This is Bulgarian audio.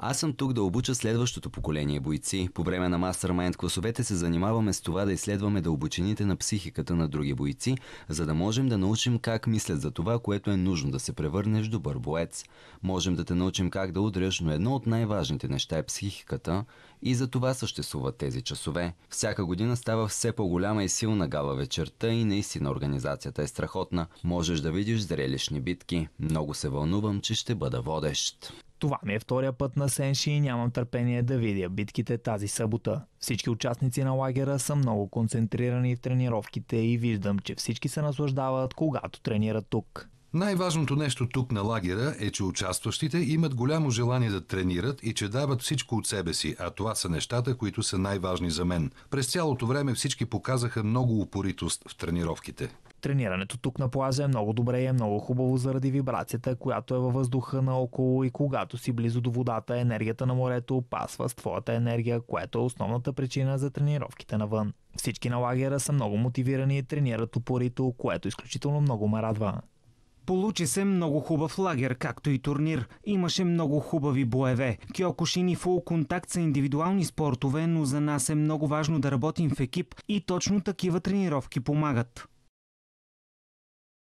Аз съм тук да обуча следващото поколение бойци. По време на мастермайнд класовете се занимаваме с това да изследваме дълбочините на психиката на други бойци, за да можем да научим как мислят за това, което е нужно да се превърнеш добър боец. Можем да те научим как да удряш, но едно от най-важните неща е психиката и за това съществуват тези часове. Всяка година става все по-голяма и силна гала вечерта и наистина организацията е страхотна. Можеш да видиш зрелищни битки. Много се вълнувам, че ще бъда водещ. Това ми е втория път на Сенши и нямам търпение да видя битките тази събота. Всички участници на лагера са много концентрирани в тренировките и виждам, че всички се наслаждават, когато тренират тук. Най-важното нещо тук на лагера е, че участващите имат голямо желание да тренират и че дават всичко от себе си, а това са нещата, които са най-важни за мен. През цялото време всички показаха много упоритост в тренировките. Тренирането тук на плажа е много добре и е много хубаво заради вибрацията, която е във въздуха наоколо и когато си близо до водата, енергията на морето опасва с твоята енергия, което е основната причина за тренировките навън. Всички на лагера са много мотивирани и тренират упорито, което изключително много ме радва. Получи се много хубав лагер, както и турнир. Имаше много хубави боеве. Киокушин и фул контакт са индивидуални спортове, но за нас е много важно да работим в екип и точно такива тренировки помагат.